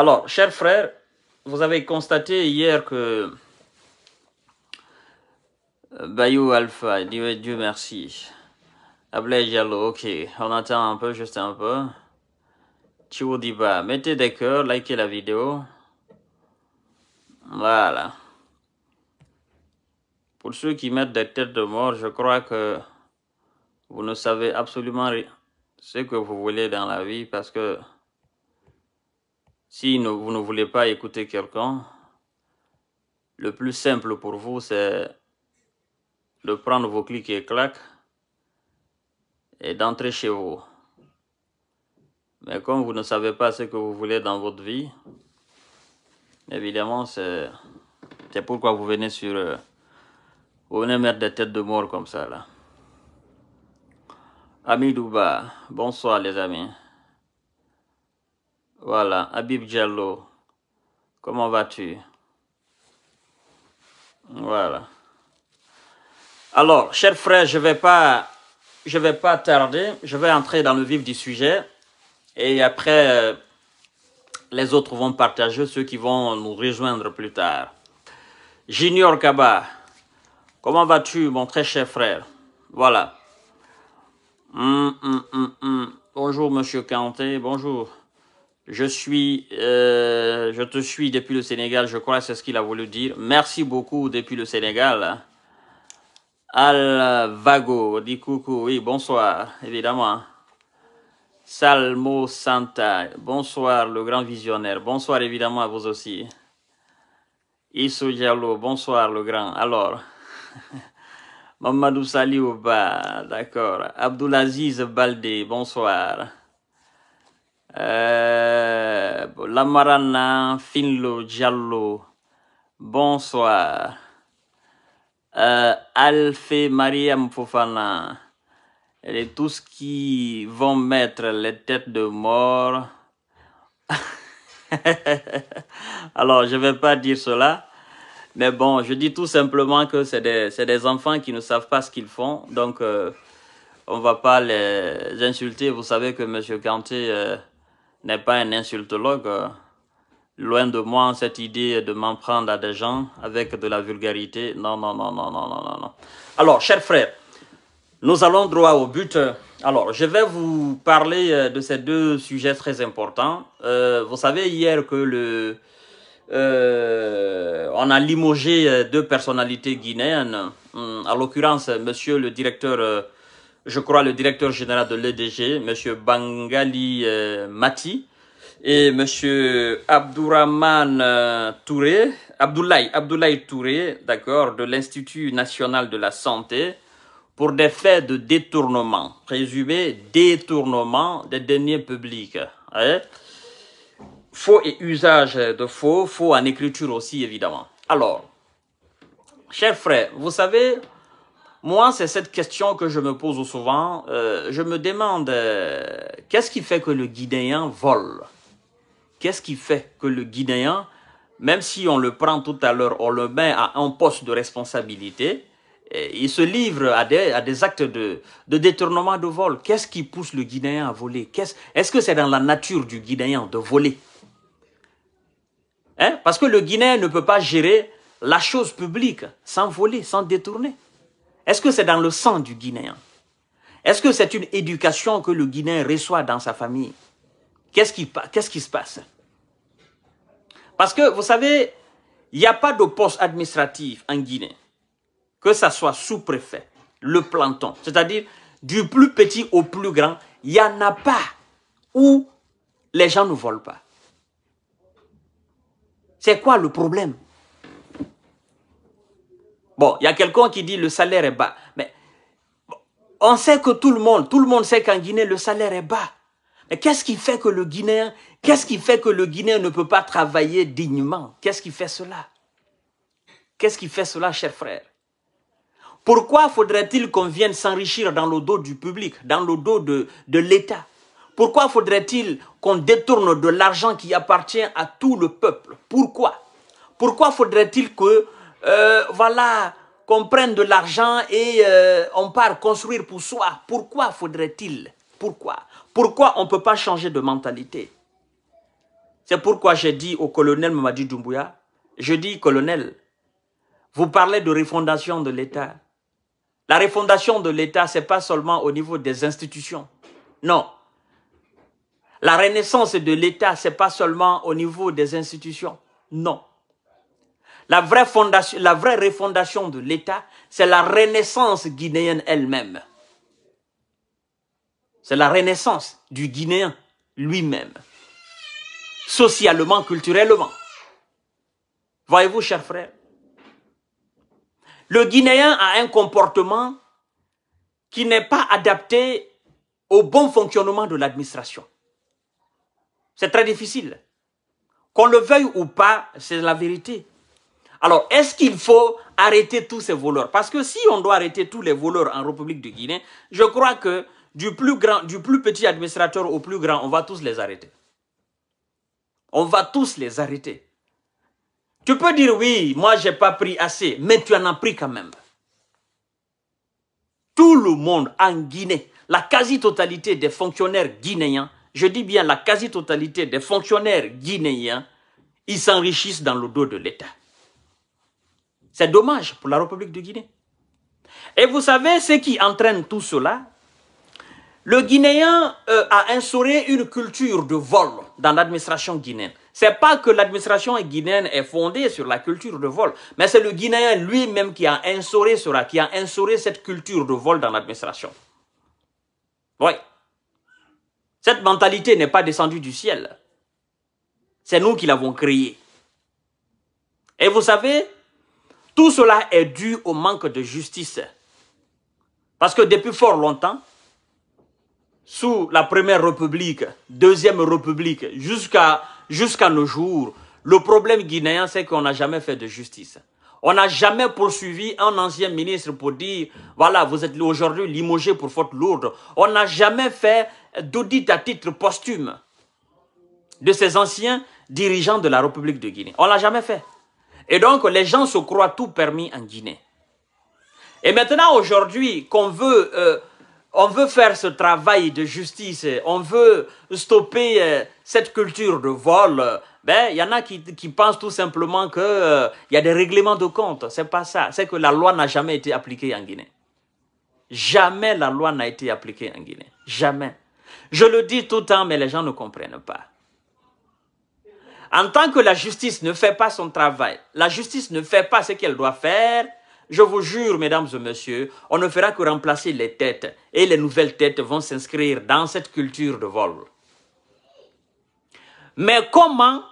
Alors, chers frères, vous avez constaté hier que euh, Bayou Alpha, Dieu, merci. Ablé Diallo, ok, on attend un peu, juste un peu. Chiwudiba, mettez des cœurs, likez la vidéo. Voilà. Pour ceux qui mettent des têtes de mort, je crois que vous ne savez absolument rien ce que vous voulez dans la vie parce que si vous ne voulez pas écouter quelqu'un, le plus simple pour vous, c'est de prendre vos clics et claques et d'entrer chez vous. Mais comme vous ne savez pas ce que vous voulez dans votre vie, évidemment, c'est pourquoi vous venez sur... Euh, vous venez mettre des têtes de mort comme ça, là. Duba, bonsoir les amis. Voilà, Abib Diallo, comment vas-tu Voilà. Alors, cher frère, je ne vais, pas, je vais pas tarder, je vais entrer dans le vif du sujet et après, euh, les autres vont partager, ceux qui vont nous rejoindre plus tard. Junior Kaba, comment vas-tu, mon très cher frère Voilà. Hum, hum, hum, bonjour, monsieur Kanté, bonjour. Je suis, euh, je te suis depuis le Sénégal. Je crois c'est ce qu'il a voulu dire. Merci beaucoup depuis le Sénégal. Al Vago dit coucou. Oui, bonsoir, évidemment. Salmo Santa. Bonsoir, le grand visionnaire. Bonsoir, évidemment, à vous aussi. Issou Diallo. Bonsoir, le grand. Alors. Mamadou Saliouba, d'accord. Abdulaziz Baldé, bonsoir la euh, Lamarana Finlo Giallo, bonsoir. Euh, Alfé Mariam Fofana, et tous qui vont mettre les têtes de mort. Alors, je ne vais pas dire cela. Mais bon, je dis tout simplement que c'est des, des, enfants qui ne savent pas ce qu'ils font. Donc, euh, on ne va pas les insulter. Vous savez que M. Kanté euh, n'est pas un insultologue. Loin de moi cette idée de m'en prendre à des gens avec de la vulgarité. Non, non, non, non, non, non, non. Alors, chers frères, nous allons droit au but. Alors, je vais vous parler euh, de ces deux sujets très importants. Euh, vous savez, hier que le... Euh, on a limogé deux personnalités guinéennes. À hum, l'occurrence, monsieur le directeur je crois, le directeur général de l'EDG, M. Bangali euh, Mati, et M. Abdourahman euh, Touré, Abdoulaye, Abdoulaye Touré, d'accord, de l'Institut national de la santé, pour des faits de détournement, résumé, détournement des deniers publics. Hein. Faux et usage de faux, faux en écriture aussi, évidemment. Alors, chers frères, vous savez, moi, c'est cette question que je me pose souvent. Euh, je me demande, euh, qu'est-ce qui fait que le Guinéen vole Qu'est-ce qui fait que le Guinéen, même si on le prend tout à l'heure, on le met à un poste de responsabilité, il se livre à des, actes de, détournement de vol. Qu'est-ce qui pousse le Guinéen à voler Est-ce que c'est dans la nature du Guinéen de voler hein? Parce que le Guinéen ne peut pas gérer la chose publique sans voler, sans détourner. Est-ce que c'est dans le sang du Guinéen Est-ce que c'est une éducation que le Guinéen reçoit dans sa famille Qu'est-ce qui, qui, se passe Parce que, vous savez, il n'y a pas de poste administratif en Guinée, que ce soit sous-préfet, le planton, c'est-à-dire du plus petit au plus grand, il n'y en a pas où les gens ne volent pas. C'est quoi le problème Bon, il y a quelqu'un qui dit le salaire est bas. Mais on sait que tout le monde, tout le monde sait qu'en Guinée, le salaire est bas. Mais qu'est-ce qui fait que le Guinéen, qu'est-ce qui fait que le Guinéen ne peut pas travailler dignement Qu'est-ce qui fait cela Qu'est-ce qui fait cela, chers frères Pourquoi faudrait-il qu'on vienne s'enrichir dans le dos du public, dans le dos de l'État Pourquoi faudrait-il qu'on détourne de l'argent qui appartient à tout le peuple Pourquoi Pourquoi faudrait-il que euh, voilà, qu'on prenne de l'argent et euh, on part construire pour soi. Pourquoi faudrait-il Pourquoi Pourquoi on ne peut pas changer de mentalité C'est pourquoi j'ai dit au colonel Mamadi Doumbouya, je dis, colonel, vous parlez de refondation de l'État. La refondation de l'État, ce n'est pas seulement au niveau des institutions. Non. La renaissance de l'État, ce n'est pas seulement au niveau des institutions. Non. La vraie, la vraie refondation de l'État, c'est la renaissance guinéenne elle-même. C'est la renaissance du Guinéen lui-même, socialement, culturellement. Voyez-vous, chers frères, le Guinéen a un comportement qui n'est pas adapté au bon fonctionnement de l'administration. C'est très difficile. Qu'on le veuille ou pas, c'est la vérité. Alors, est-ce qu'il faut arrêter tous ces voleurs Parce que si on doit arrêter tous les voleurs en République de Guinée, je crois que du plus, grand, du plus petit administrateur au plus grand, on va tous les arrêter. On va tous les arrêter. Tu peux dire oui, moi j'ai pas pris assez, mais tu en as pris quand même. Tout le monde en Guinée, la quasi-totalité des fonctionnaires guinéens, je dis bien la quasi-totalité des fonctionnaires guinéens, ils s'enrichissent dans le dos de l'État. C'est dommage pour la République de Guinée. Et vous savez ce qui entraîne tout cela Le Guinéen euh, a instauré une culture de vol dans l'administration guinéenne. Ce n'est pas que l'administration guinéenne est fondée sur la culture de vol, mais c'est le Guinéen lui-même qui a instauré cela, qui a instauré cette culture de vol dans l'administration. Oui. Cette mentalité n'est pas descendue du ciel. C'est nous qui l'avons créée. Et vous savez, tout cela est dû au manque de justice. Parce que depuis fort longtemps, sous la Première République, Deuxième République, jusqu'à nos jours, le problème guinéen, c'est qu'on n'a jamais fait de justice. On n'a jamais poursuivi un ancien ministre pour dire, voilà, vous êtes aujourd'hui limogé pour faute lourde. On n'a jamais fait d'audit à titre posthume de ces anciens dirigeants de la République de Guinée. On l'a jamais fait. Et donc, les gens se croient tout permis en Guinée. Et maintenant, aujourd'hui, qu'on veut, euh, veut faire ce travail de justice, on veut stopper euh, cette culture de vol, euh, ben, il y en a qui, pensent tout simplement qu'il y a des règlements de compte. C'est pas ça. C'est que la loi n'a jamais été appliquée en Guinée. Jamais la loi n'a été appliquée en Guinée. Jamais. Je le dis tout le temps, mais les gens ne comprennent pas. En tant que la justice ne fait pas son travail, la justice ne fait pas ce qu'elle doit faire, je vous jure, mesdames et messieurs, on ne fera que remplacer les têtes et les nouvelles têtes vont s'inscrire dans cette culture de vol. Mais comment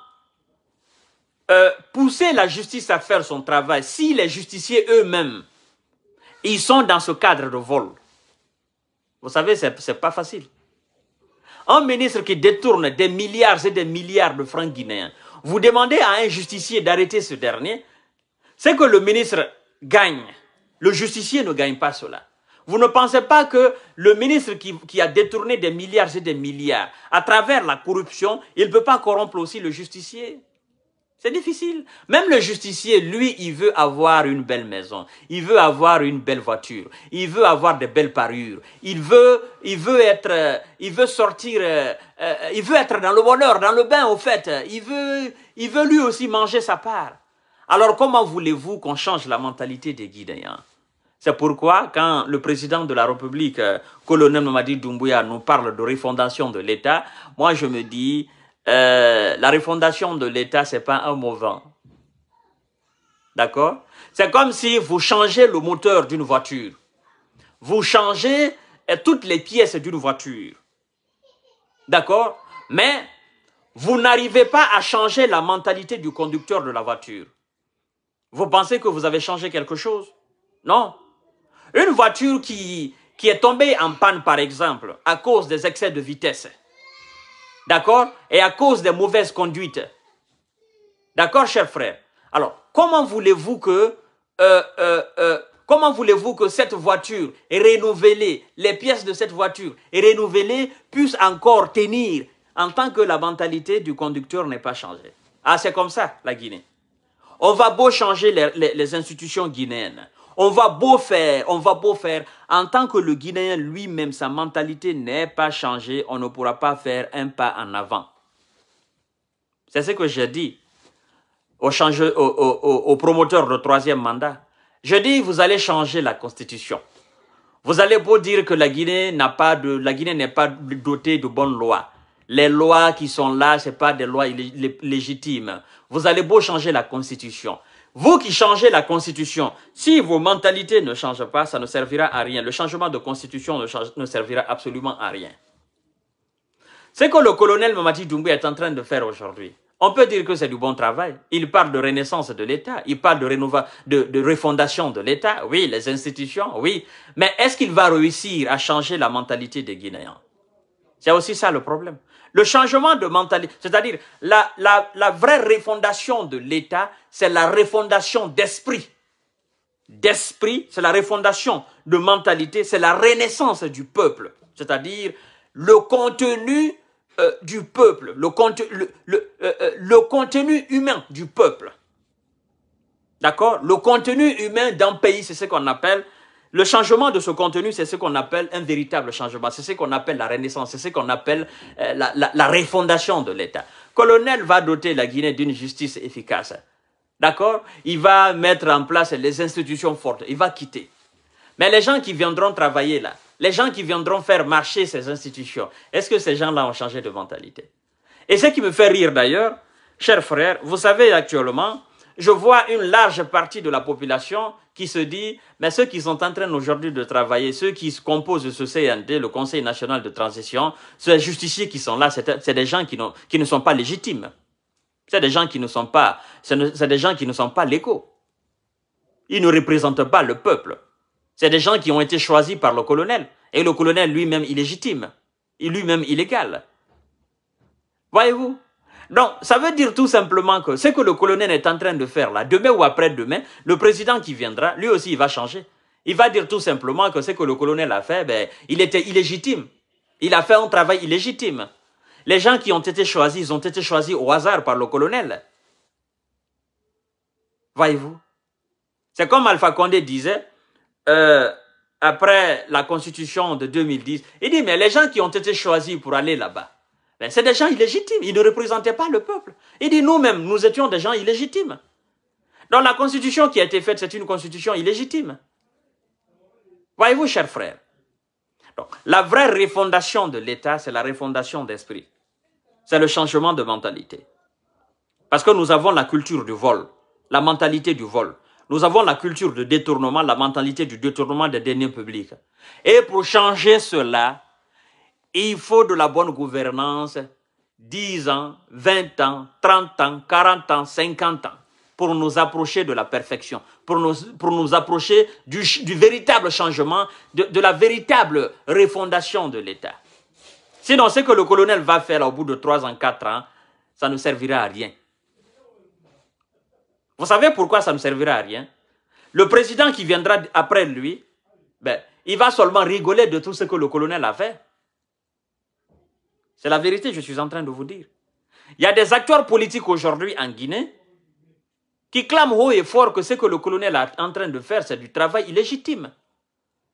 euh, pousser la justice à faire son travail si les justiciers eux-mêmes, ils sont dans ce cadre de vol Vous savez, ce n'est pas facile. Un ministre qui détourne des milliards et des milliards de francs guinéens, vous demandez à un justicier d'arrêter ce dernier, c'est que le ministre gagne. Le justicier ne gagne pas cela. Vous ne pensez pas que le ministre qui, a détourné des milliards et des milliards à travers la corruption, il ne peut pas corrompre aussi le justicier c'est difficile. Même le justicier, lui, il veut avoir une belle maison, il veut avoir une belle voiture, il veut avoir de belles parures, il veut, il veut être, euh, il veut sortir, euh, euh, il veut être dans le bonheur, dans le bain, au fait. Il veut, il veut lui aussi manger sa part. Alors comment voulez-vous qu'on change la mentalité des Guinéens C'est pourquoi quand le président de la République, colonel Mamadi Doumbouya, nous parle de refondation de l'État, moi je me dis, euh, la refondation de l'État, c'est pas un mot vent. D'accord C'est comme si vous changez le moteur d'une voiture. Vous changez euh, toutes les pièces d'une voiture. D'accord Mais vous n'arrivez pas à changer la mentalité du conducteur de la voiture. Vous pensez que vous avez changé quelque chose Non. Une voiture qui, qui est tombée en panne, par exemple, à cause des excès de vitesse, D'accord Et à cause des mauvaises conduites. D'accord, cher frère Alors, comment voulez-vous que... Euh, euh, euh, comment voulez-vous que cette voiture renouvelée, les pièces de cette voiture renouvelée puissent encore tenir en tant que la mentalité du conducteur n'est pas changée Ah, c'est comme ça, la Guinée. On va beau changer les institutions guinéennes. On va beau faire, on va beau faire. En tant que le Guinéen lui-même, sa mentalité n'est pas changée, on ne pourra pas faire un pas en avant. C'est ce que j'ai dit aux, au, au promoteurs de troisième mandat. Je dis, vous allez changer la constitution. Vous allez beau dire que la Guinée la Guinée n'est pas dotée de bonnes lois. Les lois qui sont là, ce n'est pas des lois légitimes. Vous allez beau changer la constitution. Vous qui changez la constitution, si vos mentalités ne changent pas, ça ne servira à rien. Le changement de constitution ne, servira absolument à rien. C'est que le colonel Mamadi Doumbou est en train de faire aujourd'hui. On peut dire que c'est du bon travail. Il parle de renaissance de l'État, il parle de, rénovation, de refondation de l'État, oui, les institutions, oui. Mais est-ce qu'il va réussir à changer la mentalité des Guinéens C'est aussi ça le problème. Le changement de mentalité, c'est-à-dire la, vraie refondation de l'État, c'est la refondation d'esprit. D'esprit, c'est la refondation de mentalité, c'est la renaissance du peuple, c'est-à-dire le contenu euh, du peuple, le, euh, euh, le contenu humain du peuple. D'accord Le contenu humain d'un pays, c'est ce qu'on appelle le changement de ce contenu, c'est ce qu'on appelle un véritable changement, c'est ce qu'on appelle la renaissance, c'est ce qu'on appelle euh, la, refondation de l'État. Colonel va doter la Guinée d'une justice efficace. D'accord Il va mettre en place les institutions fortes, il va quitter. Mais les gens qui viendront travailler là, les gens qui viendront faire marcher ces institutions, est-ce que ces gens-là ont changé de mentalité Et ce qui me fait rire d'ailleurs, chers frères, vous savez actuellement, je vois une large partie de la population qui se dit, mais ceux qui sont en train aujourd'hui de travailler, ceux qui se composent de ce CND, le Conseil national de transition, ceux justiciers qui sont là, c'est des gens qui, qui, ne sont pas légitimes. C'est des gens qui ne sont pas, c'est des gens qui ne sont pas légaux. Ils ne représentent pas le peuple. C'est des gens qui ont été choisis par le colonel. Et le colonel lui-même illégitime. Et lui-même illégal. Voyez-vous donc, ça veut dire tout simplement que ce que le colonel est en train de faire là, demain ou après-demain, le président qui viendra, lui aussi, il va changer. Il va dire tout simplement que ce que le colonel a fait, ben, il était illégitime. Il a fait un travail illégitime. Les gens qui ont été choisis, ils ont été choisis au hasard par le colonel. Voyez-vous C'est comme Alpha Condé disait, euh, après la constitution de 2010, il dit, mais les gens qui ont été choisis pour aller là-bas, ben c'est des gens illégitimes. Ils ne représentaient pas le peuple. Et dit nous-mêmes, nous étions des gens illégitimes. Donc la constitution qui a été faite, c'est une constitution illégitime. Voyez-vous, chers frères. la vraie refondation de l'État, c'est la refondation d'esprit. C'est le changement de mentalité. Parce que nous avons la culture du vol, la mentalité du vol. Nous avons la culture de détournement, la mentalité du détournement des deniers publics. Et pour changer cela, il faut de la bonne gouvernance 10 ans, 20 ans, 30 ans, 40 ans, 50 ans pour nous approcher de la perfection, pour nous, pour nous approcher du, véritable changement, de, la véritable refondation de l'État. Sinon, ce que le colonel va faire au bout de 3 ans, 4 ans, ça ne servira à rien. Vous savez pourquoi ça ne servira à rien Le président qui viendra après lui, ben, il va seulement rigoler de tout ce que le colonel a fait. C'est la vérité, je suis en train de vous dire. Il y a des acteurs politiques aujourd'hui en Guinée qui clament haut et fort que ce que le colonel est en train de faire, c'est du travail illégitime.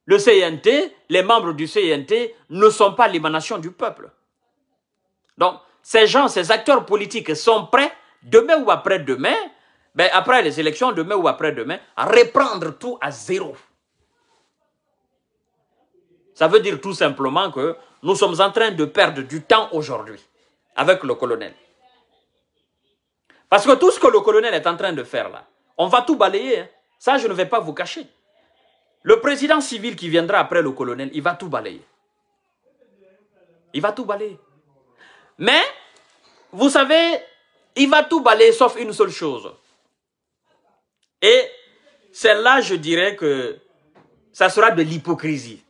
Le CNT, les membres du CNT ne sont pas l'émanation du peuple. Donc, ces gens, ces acteurs politiques sont prêts, demain ou après-demain, ben après les élections, demain ou après-demain, à reprendre tout à zéro. Ça veut dire tout simplement que nous sommes en train de perdre du temps aujourd'hui avec le colonel. Parce que tout ce que le colonel est en train de faire là, on va tout balayer. Hein. Ça, je ne vais pas vous cacher. Le président civil qui viendra après le colonel, il va tout balayer. Il va tout balayer. Mais, vous savez, il va tout balayer sauf une seule chose. Et celle-là, je dirais que ça sera de l'hypocrisie.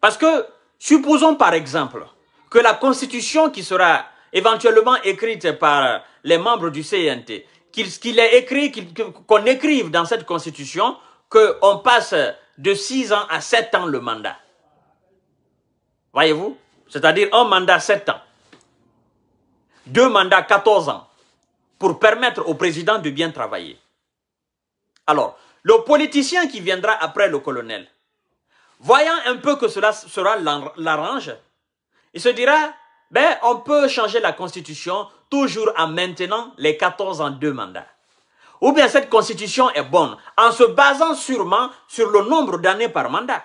Parce que Supposons par exemple que la constitution qui sera éventuellement écrite par les membres du CNT, qu'il est écrit, qu'on écrive dans cette constitution qu'on passe de 6 ans à 7 ans le mandat. Voyez-vous C'est-à-dire un mandat 7 ans, deux mandats 14 ans, pour permettre au président de bien travailler. Alors, le politicien qui viendra après le colonel, Voyant un peu que cela sera l'arrange, il se dira, ben, on peut changer la constitution toujours en maintenant les 14 ans deux mandats. Ou bien cette constitution est bonne en se basant sûrement sur le nombre d'années par mandat.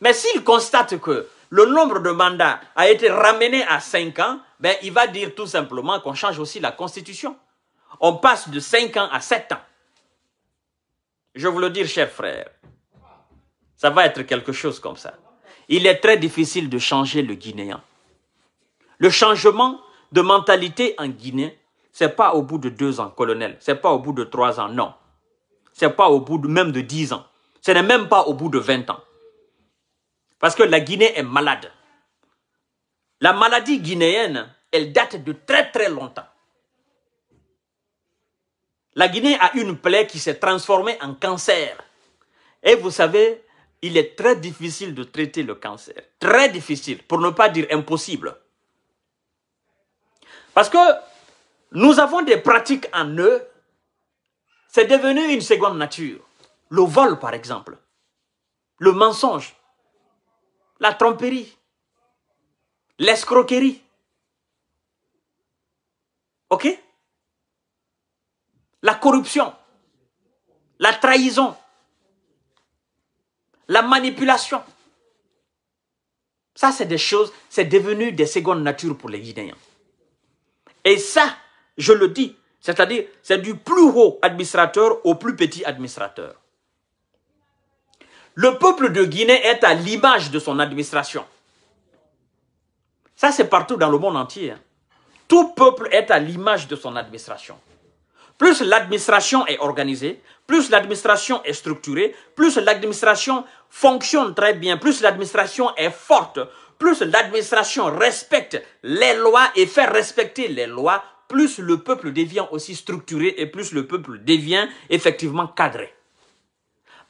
Mais s'il constate que le nombre de mandats a été ramené à 5 ans, ben, il va dire tout simplement qu'on change aussi la constitution. On passe de 5 ans à 7 ans. Je vous le dis, cher frère. Ça va être quelque chose comme ça. Il est très difficile de changer le Guinéen. Le changement de mentalité en Guinée, c'est pas au bout de deux ans, colonel. C'est pas au bout de trois ans, non. C'est pas au bout même de dix ans. Ce n'est même pas au bout de vingt ans. Parce que la Guinée est malade. La maladie guinéenne, elle date de très très longtemps. La Guinée a une plaie qui s'est transformée en cancer. Et vous savez, il est très difficile de traiter le cancer. Très difficile, pour ne pas dire impossible. Parce que nous avons des pratiques en eux, c'est devenu une seconde nature. Le vol, par exemple, le mensonge, la tromperie, l'escroquerie. OK La corruption, la trahison, la manipulation. Ça, c'est des choses, c'est devenu des secondes natures pour les Guinéens. Et ça, je le dis, c'est-à-dire, c'est du plus haut administrateur au plus petit administrateur. Le peuple de Guinée est à l'image de son administration. Ça, c'est partout dans le monde entier. Hein. Tout peuple est à l'image de son administration plus l'administration est organisée, plus l'administration est structurée, plus l'administration fonctionne très bien, plus l'administration est forte, plus l'administration respecte les lois et fait respecter les lois, plus le peuple devient aussi structuré et plus le peuple devient effectivement cadré.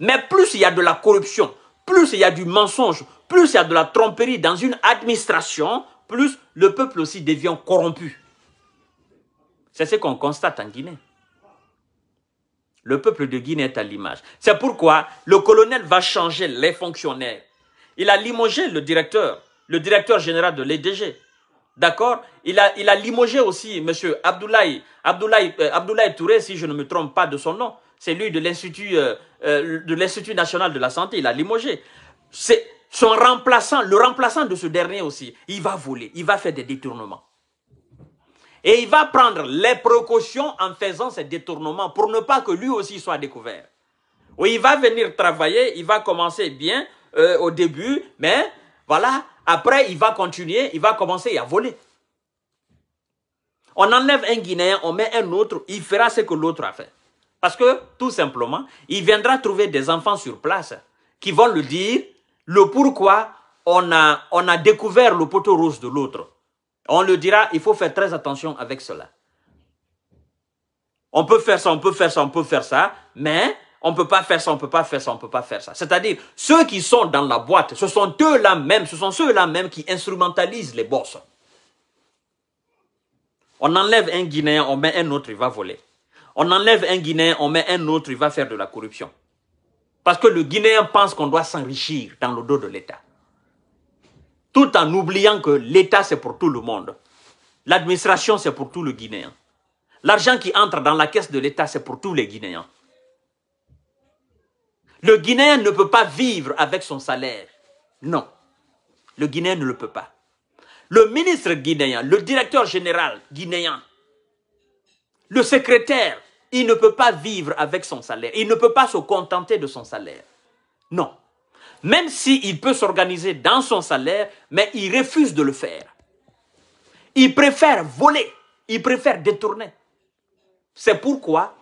Mais plus il y a de la corruption, plus il y a du mensonge, plus il y a de la tromperie dans une administration, plus le peuple aussi devient corrompu. C'est ce qu'on constate en Guinée. Le peuple de Guinée est à l'image. C'est pourquoi le colonel va changer les fonctionnaires. Il a limogé le directeur, le directeur général de l'EDG. D'accord il a, il a limogé aussi M. Abdoulaye, euh, Abdoulaye, Touré, si je ne me trompe pas de son nom. C'est lui de l'Institut euh, euh, de l'Institut national de la santé. Il a limogé. C'est son remplaçant, le remplaçant de ce dernier aussi. Il va voler, il va faire des détournements. Et il va prendre les précautions en faisant ces détournements pour ne pas que lui aussi soit découvert. Oui, il va venir travailler, il va commencer bien euh, au début, mais voilà, après il va continuer, il va commencer à voler. On enlève un Guinéen, on met un autre, il fera ce que l'autre a fait. Parce que, tout simplement, il viendra trouver des enfants sur place qui vont lui dire le pourquoi on a, on a découvert le poteau rouge de l'autre. On le dira, il faut faire très attention avec cela. On peut faire ça, on peut faire ça, on peut faire ça, mais on ne peut pas faire ça, on ne peut pas faire ça, on ne peut pas faire ça. C'est-à-dire, ceux qui sont dans la boîte, ce sont eux-là même, ce sont ceux-là même qui instrumentalisent les bosses. On enlève un Guinéen, on met un autre, il va voler. On enlève un Guinéen, on met un autre, il va faire de la corruption. Parce que le Guinéen pense qu'on doit s'enrichir dans le dos de l'État tout en oubliant que l'État, c'est pour tout le monde. L'administration, c'est pour tout le Guinéen. L'argent qui entre dans la caisse de l'État, c'est pour tous les Guinéens. Le Guinéen ne peut pas vivre avec son salaire. Non, le Guinéen ne le peut pas. Le ministre guinéen, le directeur général guinéen, le secrétaire, il ne peut pas vivre avec son salaire. Il ne peut pas se contenter de son salaire. Non, même s'il peut s'organiser dans son salaire, mais il refuse de le faire. Il préfère voler, il préfère détourner. C'est pourquoi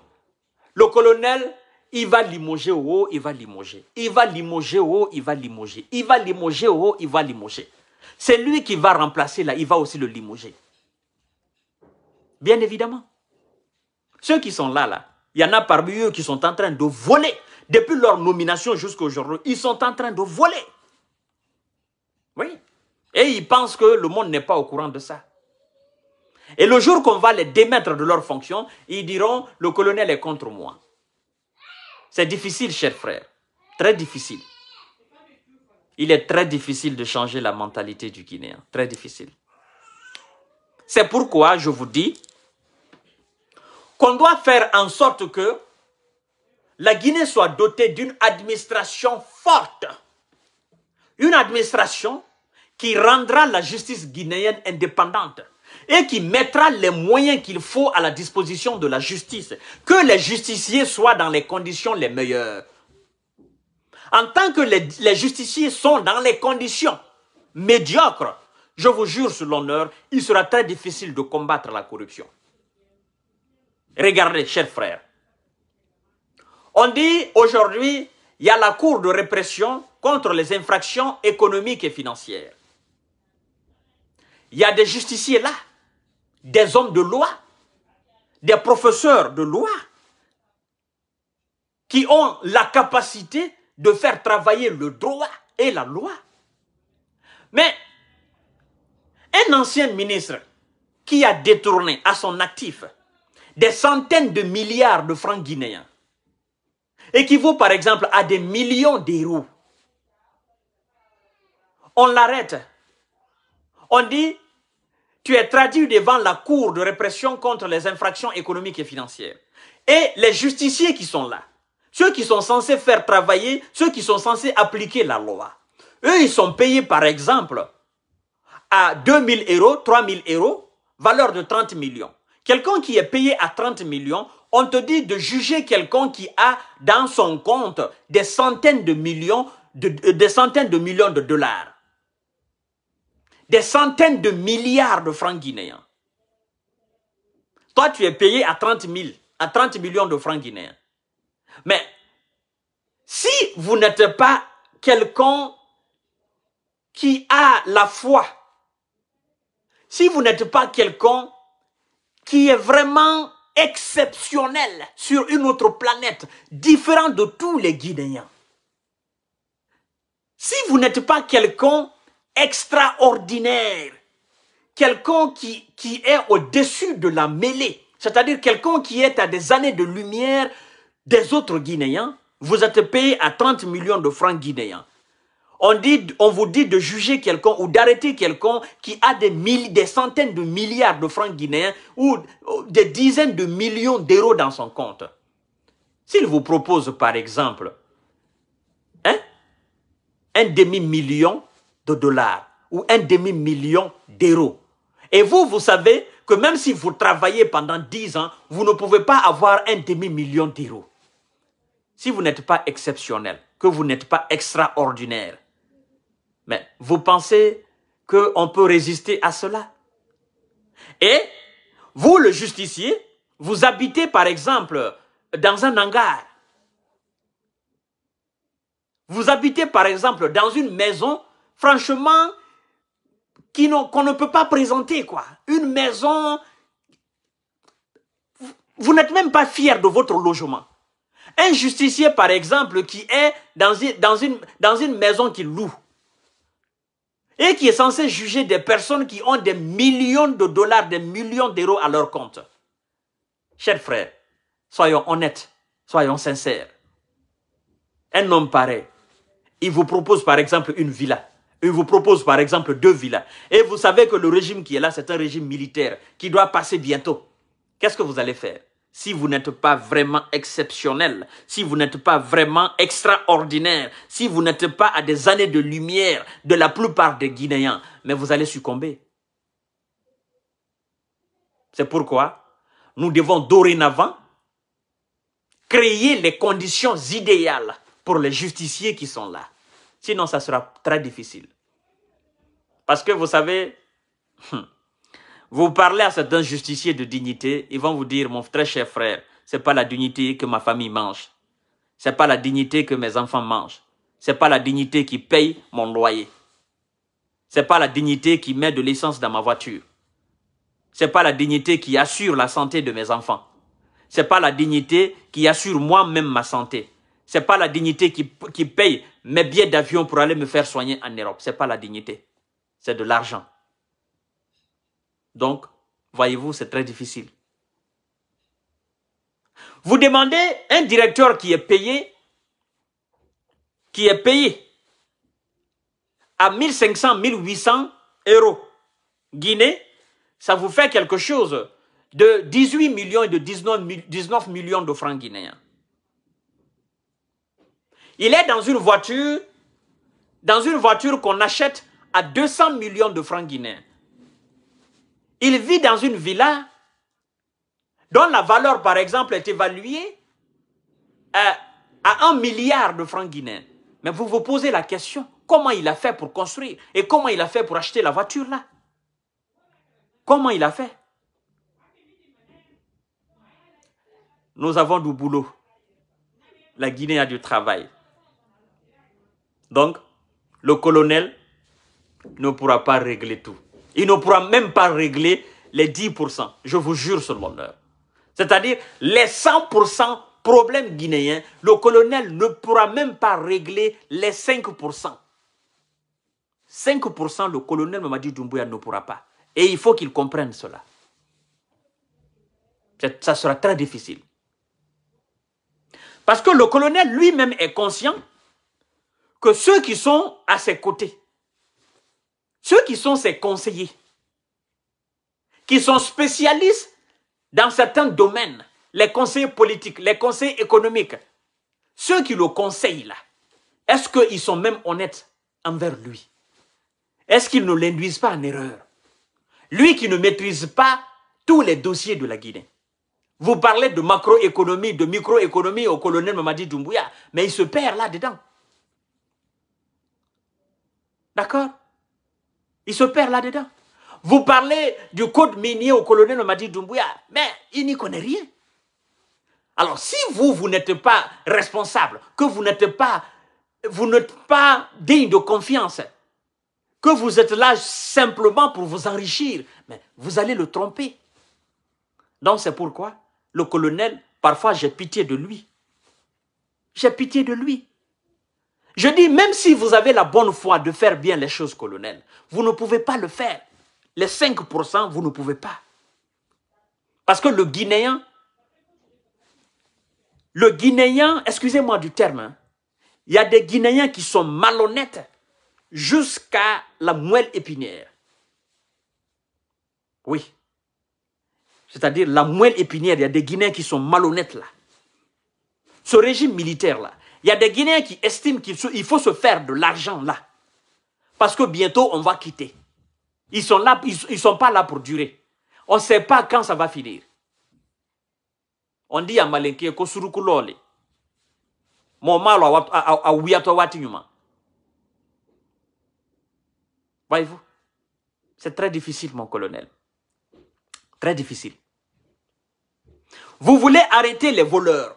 le colonel, il va limoger au haut, il va limoger. Il va limoger au haut, il va limoger. Il va limoger au haut, il va limoger. C'est lui qui va remplacer là, il va aussi le limoger. Bien évidemment. Ceux qui sont là, là, il y en a parmi eux qui sont en train de voler. Depuis leur nomination jusqu'aujourd'hui, ils sont en train de voler. Oui. Et ils pensent que le monde n'est pas au courant de ça. Et le jour qu'on va les démettre de leur fonction, ils diront, le colonel est contre moi. C'est difficile, chers frères. Très difficile. Il est très difficile de changer la mentalité du Guinéen. Très difficile. C'est pourquoi je vous dis, qu'on doit faire en sorte que la Guinée soit dotée d'une administration forte. Une administration qui rendra la justice guinéenne indépendante et qui mettra les moyens qu'il faut à la disposition de la justice. Que les justiciers soient dans les conditions les meilleures. En tant que les, justiciers sont dans les conditions médiocres, je vous jure sur l'honneur, il sera très difficile de combattre la corruption. Regardez, chers frères. On dit aujourd'hui, il y a la Cour de répression contre les infractions économiques et financières. Il y a des justiciers là, des hommes de loi, des professeurs de loi, qui ont la capacité de faire travailler le droit et la loi. Mais un ancien ministre qui a détourné à son actif des centaines de milliards de francs guinéens équivaut par exemple à des millions d'euros. On l'arrête. On dit, tu es traduit devant la Cour de répression contre les infractions économiques et financières. Et les justiciers qui sont là, ceux qui sont censés faire travailler, ceux qui sont censés appliquer la loi, eux, ils sont payés par exemple à 2000 euros, 3000 euros, valeur de 30 millions. Quelqu'un qui est payé à 30 millions, on te dit de juger quelqu'un qui a dans son compte des centaines de millions de, euh, des centaines de millions de dollars. Des centaines de milliards de francs guinéens. Toi, tu es payé à à 30 millions de francs guinéens. Mais si vous n'êtes pas quelqu'un qui a la foi, si vous n'êtes pas quelqu'un qui est vraiment exceptionnel sur une autre planète, différent de tous les Guinéens. Si vous n'êtes pas quelqu'un extraordinaire, quelqu'un qui, qui est au-dessus de la mêlée, c'est-à-dire quelqu'un qui est à des années de lumière des autres Guinéens, vous êtes payé à 30 millions de francs guinéens. On, vous dit de juger quelqu'un ou d'arrêter quelqu'un qui a des, des centaines de milliards de francs guinéens ou des dizaines de millions d'euros dans son compte. S'il vous propose, par exemple, hein, un demi-million de dollars ou un demi-million d'euros, et vous, vous savez que même si vous travaillez pendant 10 ans, vous ne pouvez pas avoir un demi-million d'euros. Si vous n'êtes pas exceptionnel, que vous n'êtes pas extraordinaire, mais vous pensez qu'on peut résister à cela Et vous, le justicier, vous habitez par exemple dans un hangar. Vous habitez par exemple dans une maison, franchement, qu'on ne peut pas présenter, quoi. Une maison, vous, n'êtes même pas fier de votre logement. Un justicier, par exemple, qui est dans une, dans une, dans une maison qui loue, et qui est censé juger des personnes qui ont des millions de dollars, des millions d'euros à leur compte. Chers frères, soyons honnêtes, soyons sincères. Un homme pareil, il vous propose par exemple une villa. Il vous propose par exemple deux villas. Et vous savez que le régime qui est là, c'est un régime militaire qui doit passer bientôt. Qu'est-ce que vous allez faire si vous n'êtes pas vraiment exceptionnel, si vous n'êtes pas vraiment extraordinaire, si vous n'êtes pas à des années de lumière de la plupart des Guinéens, mais vous allez succomber. C'est pourquoi nous devons dorénavant créer les conditions idéales pour les justiciers qui sont là. Sinon, ça sera très difficile. Parce que vous savez, hum, vous parlez à cet justiciers de dignité, ils vont vous dire, mon très cher frère, c'est pas la dignité que ma famille mange. C'est pas la dignité que mes enfants mangent. C'est pas la dignité qui paye mon loyer. C'est pas la dignité qui met de l'essence dans ma voiture. C'est pas la dignité qui assure la santé de mes enfants. C'est pas la dignité qui assure moi-même ma santé. C'est pas la dignité qui, paye mes billets d'avion pour aller me faire soigner en Europe. C'est pas la dignité. C'est de l'argent. Donc, voyez-vous, c'est très difficile. Vous demandez un directeur qui est payé, qui est payé à 1500, 1800 euros. Guinée, ça vous fait quelque chose de 18 millions et de 19, 19 millions de francs guinéens. Il est dans une voiture, dans une voiture qu'on achète à 200 millions de francs guinéens. Il vit dans une villa dont la valeur, par exemple, est évaluée euh, à, un milliard de francs guinéens. Mais vous vous posez la question, comment il a fait pour construire et comment il a fait pour acheter la voiture là Comment il a fait Nous avons du boulot. La Guinée a du travail. Donc, le colonel ne pourra pas régler tout il ne pourra même pas régler les 10%. Je vous jure sur l'honneur. C'est-à-dire les 100% problèmes guinéens, le colonel ne pourra même pas régler les 5%. 5%, le colonel m'a dit, Doumbouya ne pourra pas. Et il faut qu'il comprenne cela. Ça sera très difficile. Parce que le colonel lui-même est conscient que ceux qui sont à ses côtés, ceux qui sont ses conseillers, qui sont spécialistes dans certains domaines, les conseillers politiques, les conseils économiques, ceux qui le conseillent là, est-ce qu'ils sont même honnêtes envers lui Est-ce qu'ils ne l'induisent pas en erreur Lui qui ne maîtrise pas tous les dossiers de la Guinée. Vous parlez de macroéconomie, de microéconomie au colonel Mamadi Doumbouya, mais il se perd là-dedans. D'accord il se perd là-dedans. Vous parlez du code minier au colonel Mamadi Doumbouya, mais il n'y connaît rien. Alors, si vous, vous n'êtes pas responsable, que vous n'êtes pas, vous n'êtes pas digne de confiance, que vous êtes là simplement pour vous enrichir, mais vous allez le tromper. Donc, c'est pourquoi le colonel, parfois, j'ai pitié de lui. J'ai pitié de lui. Je dis, même si vous avez la bonne foi de faire bien les choses, colonel, vous ne pouvez pas le faire. Les 5%, vous ne pouvez pas. Parce que le Guinéen, le Guinéen, excusez-moi du terme, hein, il y a des Guinéens qui sont malhonnêtes jusqu'à la moelle épinière. Oui. C'est-à-dire la moelle épinière, il y a des Guinéens qui sont malhonnêtes là. Ce régime militaire là, il y a des Guinéens qui estiment qu'il faut se faire de l'argent là. Parce que bientôt, on va quitter. Ils sont là, ils, sont pas là pour durer. On ne sait pas quand ça va finir. On dit à Malinke, Mon mal à Voyez-vous? C'est très difficile, mon colonel. Très difficile. Vous voulez arrêter les voleurs.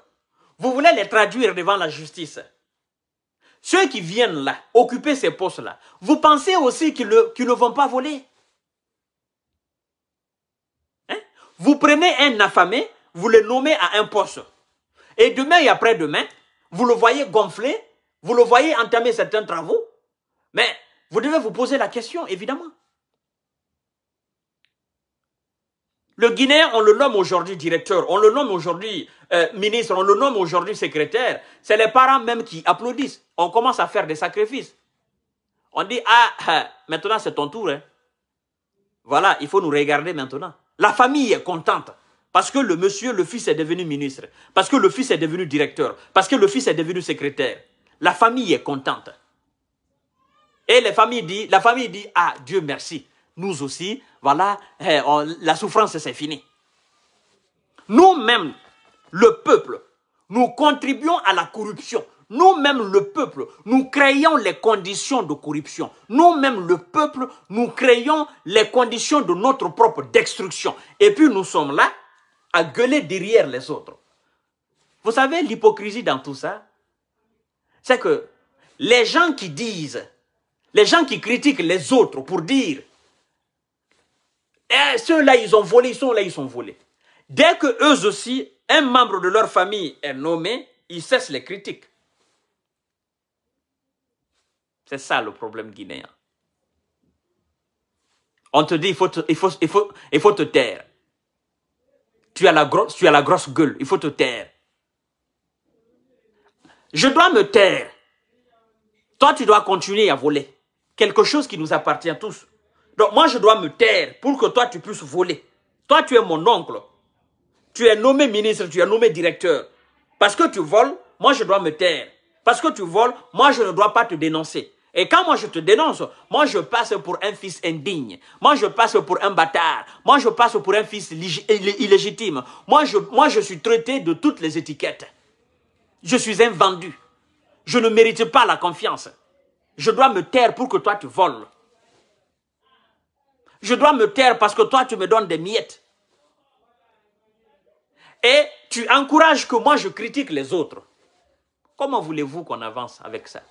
Vous voulez les traduire devant la justice. Ceux qui viennent là, occuper ces postes-là, vous pensez aussi qu'ils ne, vont pas voler hein? Vous prenez un affamé, vous le nommez à un poste. Et demain et après-demain, vous le voyez gonfler, vous le voyez entamer certains travaux. Mais vous devez vous poser la question, évidemment. Le Guinéen, on le nomme aujourd'hui directeur, on le nomme aujourd'hui euh, ministre, on le nomme aujourd'hui secrétaire. C'est les parents même qui applaudissent. On commence à faire des sacrifices. On dit, ah, ah maintenant c'est ton tour. Hein. Voilà, il faut nous regarder maintenant. La famille est contente. Parce que le monsieur, le fils est devenu ministre. Parce que le fils est devenu directeur. Parce que le fils est devenu secrétaire. La famille est contente. Et dit, la famille dit, ah, Dieu merci nous aussi, voilà, eh, la souffrance, c'est fini. Nous-mêmes, le peuple, nous contribuons à la corruption. Nous-mêmes, le peuple, nous créons les conditions de corruption. Nous-mêmes, le peuple, nous créons les conditions de notre propre destruction. Et puis, nous sommes là à gueuler derrière les autres. Vous savez l'hypocrisie dans tout ça C'est que les gens qui disent, les gens qui critiquent les autres pour dire eh, ceux-là, ils ont volé, ils sont là, ils sont volés. Dès que eux aussi, un membre de leur famille est nommé, ils cessent les critiques. C'est ça le problème guinéen. On te dit, il faut te, il faut, il il faut te taire. Tu as, la grosse, tu as la grosse gueule, il faut te taire. Je dois me taire. Toi, tu dois continuer à voler. Quelque chose qui nous appartient tous. Donc moi, je dois me taire pour que toi, tu puisses voler. Toi, tu es mon oncle. Tu es nommé ministre, tu es nommé directeur. Parce que tu voles, moi, je dois me taire. Parce que tu voles, moi, je ne dois pas te dénoncer. Et quand moi je te dénonce, moi je passe pour un fils indigne, moi je passe pour un bâtard, moi je passe pour un fils illégitime, moi je, moi je suis traité de toutes les étiquettes. Je suis un vendu. Je ne mérite pas la confiance. Je dois me taire pour que toi tu voles. Je dois me taire parce que toi, tu me donnes des miettes. Et tu encourages que moi, je critique les autres. Comment voulez-vous qu'on avance avec ça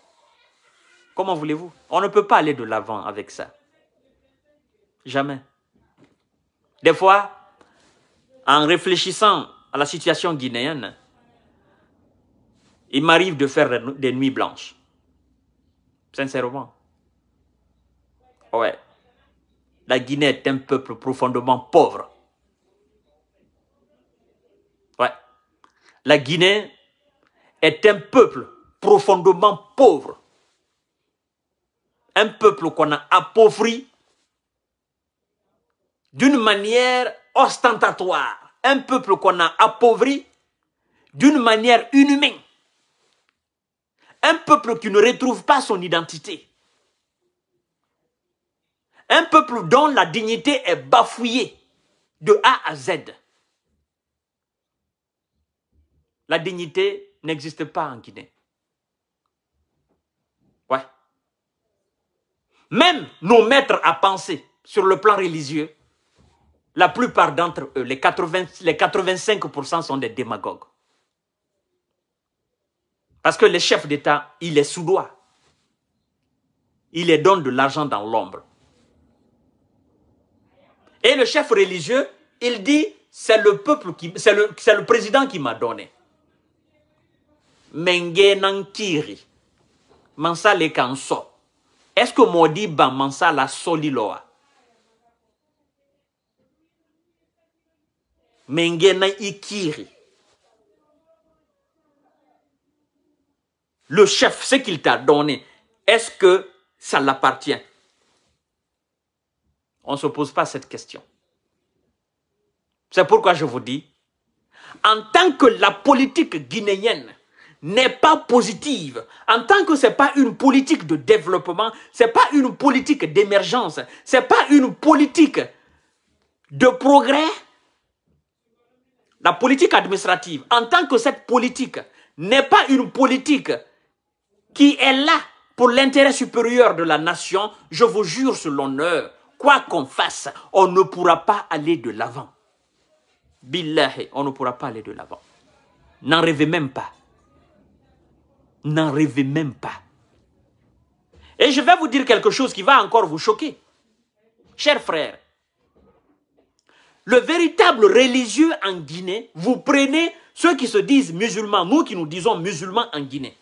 Comment voulez-vous On ne peut pas aller de l'avant avec ça. Jamais. Des fois, en réfléchissant à la situation guinéenne, il m'arrive de faire des nuits blanches. Sincèrement. Ouais la Guinée est un peuple profondément pauvre. Ouais. La Guinée est un peuple profondément pauvre. Un peuple qu'on a appauvri d'une manière ostentatoire. Un peuple qu'on a appauvri d'une manière inhumaine. Un peuple qui ne retrouve pas son identité. Un peuple dont la dignité est bafouillée de A à Z. La dignité n'existe pas en Guinée. Ouais. Même nos maîtres à penser sur le plan religieux, la plupart d'entre eux, les, 80, les 85% sont des démagogues. Parce que les chefs d'État, il est sous-doigt. Il est donne de l'argent dans l'ombre. Et le chef religieux, il dit, c'est le peuple qui, c'est le, le, président qui m'a donné. Mengenankiri. Mansa le kanso. Est-ce que Modi ba mansa la soliloa? Mengena ikiri. Le chef, ce qu'il t'a donné, est-ce que ça l'appartient? on ne se pose pas cette question. C'est pourquoi je vous dis, en tant que la politique guinéenne n'est pas positive, en tant que ce n'est pas une politique de développement, ce n'est pas une politique d'émergence, ce n'est pas une politique de progrès, la politique administrative, en tant que cette politique n'est pas une politique qui est là pour l'intérêt supérieur de la nation, je vous jure sur l'honneur Quoi qu'on fasse, on ne pourra pas aller de l'avant. Billahi, on ne pourra pas aller de l'avant. N'en rêvez même pas. N'en rêvez même pas. Et je vais vous dire quelque chose qui va encore vous choquer. Chers frères, le véritable religieux en Guinée, vous prenez ceux qui se disent musulmans, nous qui nous disons musulmans en Guinée.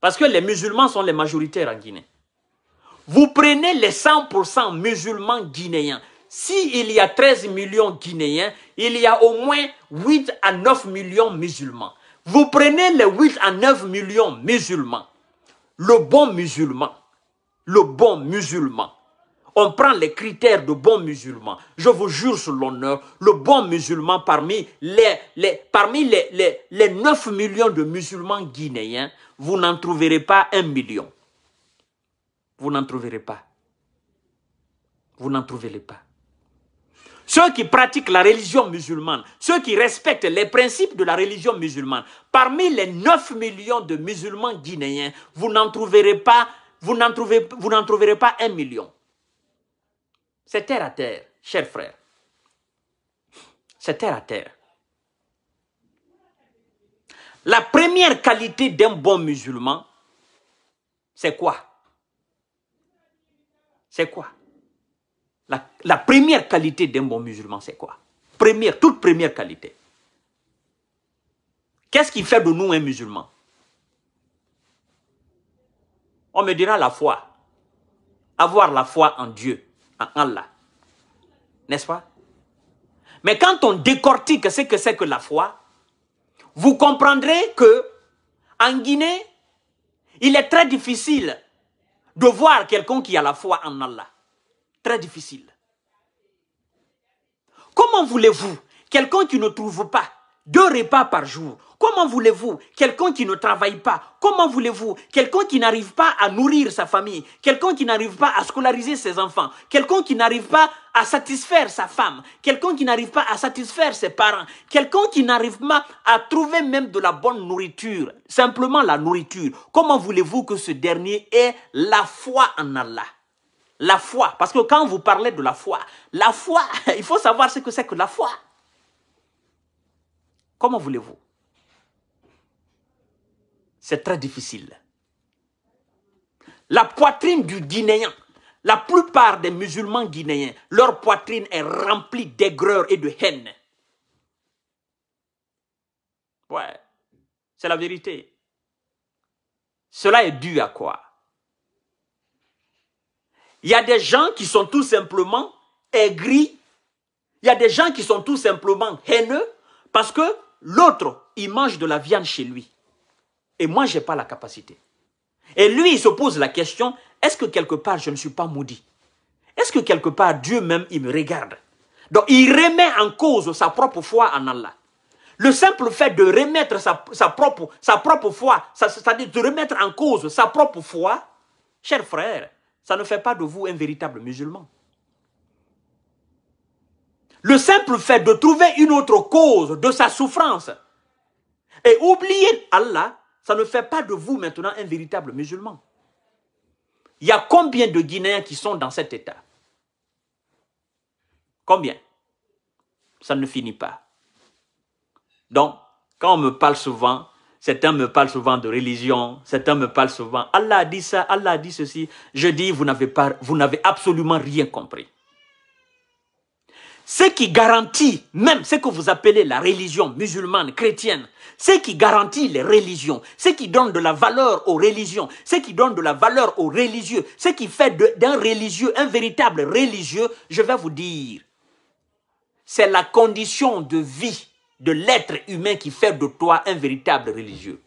Parce que les musulmans sont les majoritaires en Guinée. Vous prenez les 100% musulmans guinéens. S'il y a 13 millions guinéens, il y a au moins 8 à 9 millions musulmans. Vous prenez les 8 à 9 millions musulmans. Le bon musulman. Le bon musulman. On prend les critères de bon musulman. Je vous jure sur l'honneur, le bon musulman parmi les, les parmi 9 millions de musulmans guinéens, vous n'en trouverez pas un million vous n'en trouverez pas. Vous n'en trouverez pas. Ceux qui pratiquent la religion musulmane, ceux qui respectent les principes de la religion musulmane, parmi les 9 millions de musulmans guinéens, vous n'en trouverez pas, vous n'en trouverez, vous n'en trouverez pas un million. C'est terre à terre, chers frères. C'est terre à terre. La première qualité d'un bon musulman, c'est quoi c'est quoi la, première qualité d'un bon musulman, c'est quoi Première, toute première qualité. Qu'est-ce qui fait de nous un musulman On me dira la foi. Avoir la foi en Dieu, en Allah. N'est-ce pas Mais quand on décortique ce que c'est que la foi, vous comprendrez que en Guinée, il est très difficile de voir quelqu'un qui a la foi en Allah. Très difficile. Comment voulez-vous quelqu'un qui ne trouve pas deux repas par jour. Comment voulez-vous quelqu'un qui ne travaille pas Comment voulez-vous quelqu'un qui n'arrive pas à nourrir sa famille Quelqu'un qui n'arrive pas à scolariser ses enfants Quelqu'un qui n'arrive pas à satisfaire sa femme Quelqu'un qui n'arrive pas à satisfaire ses parents Quelqu'un qui n'arrive pas à trouver même de la bonne nourriture Simplement la nourriture. Comment voulez-vous que ce dernier ait la foi en Allah La foi. Parce que quand vous parlez de la foi, la foi, il faut savoir ce que c'est que la foi. Comment voulez-vous C'est très difficile. La poitrine du Guinéen, la plupart des musulmans guinéens, leur poitrine est remplie d'aigreur et de haine. Ouais, c'est la vérité. Cela est dû à quoi Il y a des gens qui sont tout simplement aigris. Il y a des gens qui sont tout simplement haineux. Parce que l'autre, il mange de la viande chez lui. Et moi, je n'ai pas la capacité. Et lui, il se pose la question, est-ce que quelque part, je ne suis pas maudit Est-ce que quelque part, Dieu même, il me regarde Donc, il remet en cause sa propre foi en Allah. Le simple fait de remettre sa, propre, sa propre foi, c'est-à-dire de remettre en cause sa propre foi, cher frère, ça ne fait pas de vous un véritable musulman. Le simple fait de trouver une autre cause de sa souffrance et oublier Allah, ça ne fait pas de vous maintenant un véritable musulman. Il y a combien de Guinéens qui sont dans cet état Combien Ça ne finit pas. Donc, quand on me parle souvent, certains me parlent souvent de religion, certains me parlent souvent, Allah a dit ça, Allah a dit ceci, je dis, vous n'avez absolument rien compris. Ce qui garantit même ce que vous appelez la religion musulmane, chrétienne, ce qui garantit les religions, ce qui donne de la valeur aux religions, ce qui donne de la valeur aux religieux, ce qui fait d'un religieux un véritable religieux, je vais vous dire, c'est la condition de vie de l'être humain qui fait de toi un véritable religieux.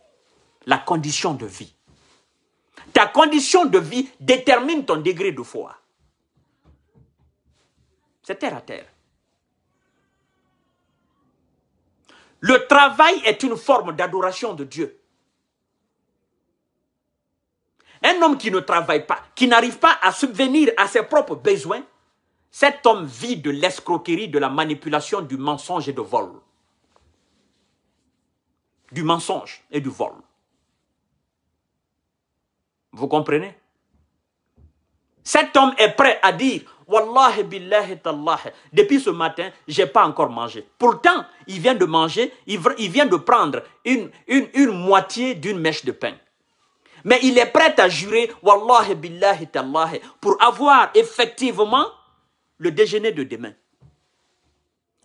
La condition de vie. Ta condition de vie détermine ton degré de foi. C'est terre à terre. Le travail est une forme d'adoration de Dieu. Un homme qui ne travaille pas, qui n'arrive pas à subvenir à ses propres besoins, cet homme vit de l'escroquerie, de la manipulation, du mensonge et du vol. Du mensonge et du vol. Vous comprenez Cet homme est prêt à dire Wallahi billahi Depuis ce matin, je n'ai pas encore mangé. Pourtant, il vient de manger, il, vient de prendre une, moitié d'une mèche de pain. Mais il est prêt à jurer, Wallahi pour avoir effectivement le déjeuner de demain.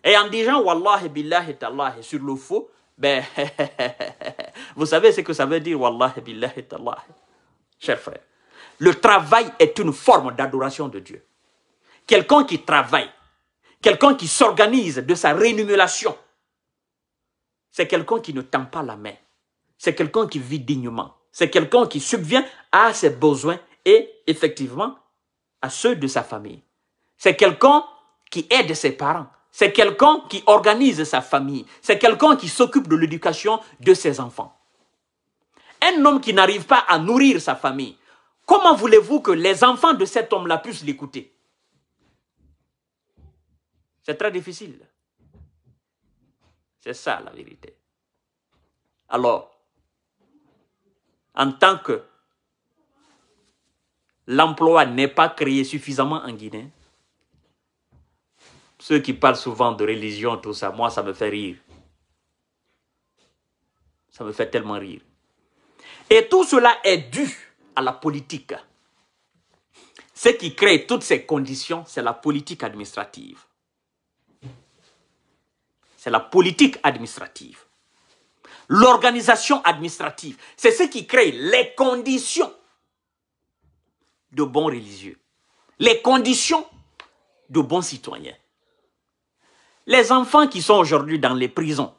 Et en disant, Wallahi billahi sur le faux, ben, vous savez ce que ça veut dire, Wallahi Cher frère, le travail est une forme d'adoration de Dieu quelqu'un qui travaille, quelqu'un qui s'organise de sa rémunération, c'est quelqu'un qui ne tend pas la main, c'est quelqu'un qui vit dignement, c'est quelqu'un qui subvient à ses besoins et effectivement à ceux de sa famille. C'est quelqu'un qui aide ses parents, c'est quelqu'un qui organise sa famille, c'est quelqu'un qui s'occupe de l'éducation de ses enfants. Un homme qui n'arrive pas à nourrir sa famille, comment voulez-vous que les enfants de cet homme-là puissent l'écouter c'est très difficile. C'est ça la vérité. Alors, en tant que l'emploi n'est pas créé suffisamment en Guinée, ceux qui parlent souvent de religion, tout ça, moi, ça me fait rire. Ça me fait tellement rire. Et tout cela est dû à la politique. Ce qui crée toutes ces conditions, c'est la politique administrative c'est la politique administrative. L'organisation administrative, c'est ce qui crée les conditions de bons religieux, les conditions de bons citoyens. Les enfants qui sont aujourd'hui dans les prisons,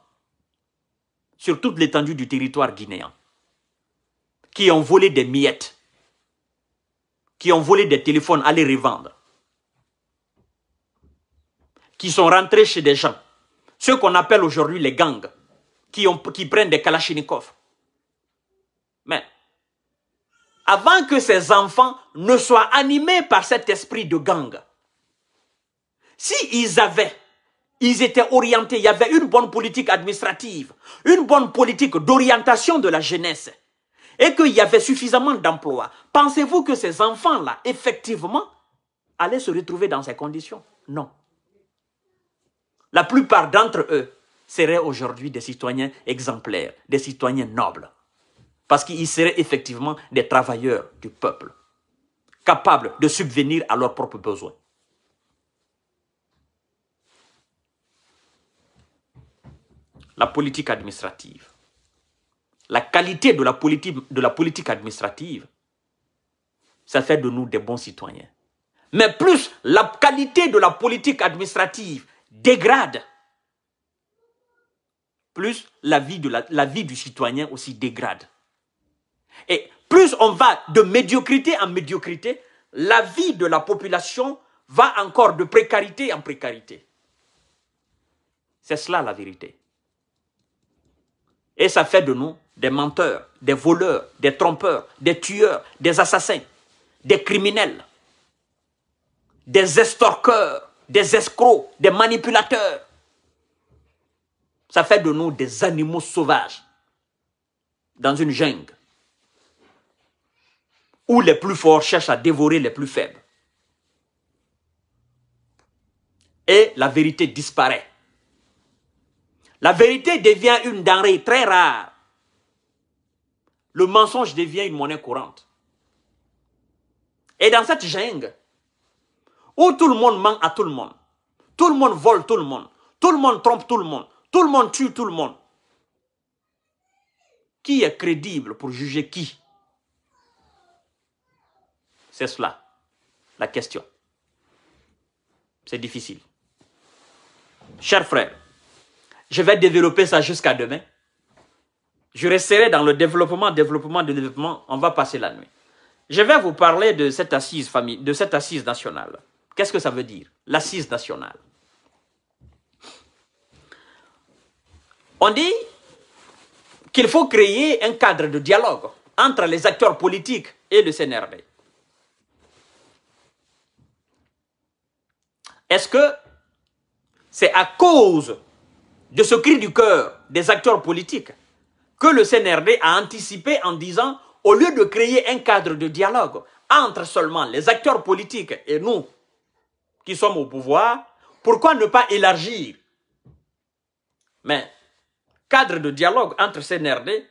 sur toute l'étendue du territoire guinéen, qui ont volé des miettes, qui ont volé des téléphones à les revendre, qui sont rentrés chez des gens, ceux qu'on appelle aujourd'hui les gangs, qui, ont, qui prennent des kalachnikovs. Mais avant que ces enfants ne soient animés par cet esprit de gang, s'ils avaient ils étaient orientés. Il y avait une bonne politique administrative, une bonne politique d'orientation de la jeunesse. Et qu'il y avait suffisamment d'emplois. Pensez-vous que ces enfants-là, effectivement, allaient se retrouver dans ces conditions Non la plupart d'entre eux seraient aujourd'hui des citoyens exemplaires, des citoyens nobles, parce qu'ils seraient effectivement des travailleurs du peuple, capables de subvenir à leurs propres besoins. La politique administrative. La qualité de la politique, de la politique administrative, ça fait de nous des bons citoyens. Mais plus la qualité de la politique administrative dégrade. Plus la vie, de la, la vie du citoyen aussi dégrade. Et plus on va de médiocrité en médiocrité, la vie de la population va encore de précarité en précarité. C'est cela la vérité. Et ça fait de nous des menteurs, des voleurs, des trompeurs, des tueurs, des assassins, des criminels, des estorqueurs, des escrocs, des manipulateurs. Ça fait de nous des animaux sauvages dans une jungle où les plus forts cherchent à dévorer les plus faibles. Et la vérité disparaît. La vérité devient une denrée très rare. Le mensonge devient une monnaie courante. Et dans cette jungle, où tout le monde ment à tout le monde. Tout le monde vole tout le monde. Tout le monde trompe tout le monde. Tout le monde tue tout le monde. Qui est crédible pour juger qui C'est cela, la question. C'est difficile. Cher frère, je vais développer ça jusqu'à demain. Je resterai dans le développement, développement, développement. On va passer la nuit. Je vais vous parler de cette assise, famille, de cette assise nationale. Qu'est-ce que ça veut dire L'assise nationale. On dit qu'il faut créer un cadre de dialogue entre les acteurs politiques et le CNRD. Est-ce que c'est à cause de ce cri du cœur des acteurs politiques que le CNRD a anticipé en disant, au lieu de créer un cadre de dialogue entre seulement les acteurs politiques et nous, qui sommes au pouvoir, pourquoi ne pas élargir Mais cadre de dialogue entre CNRD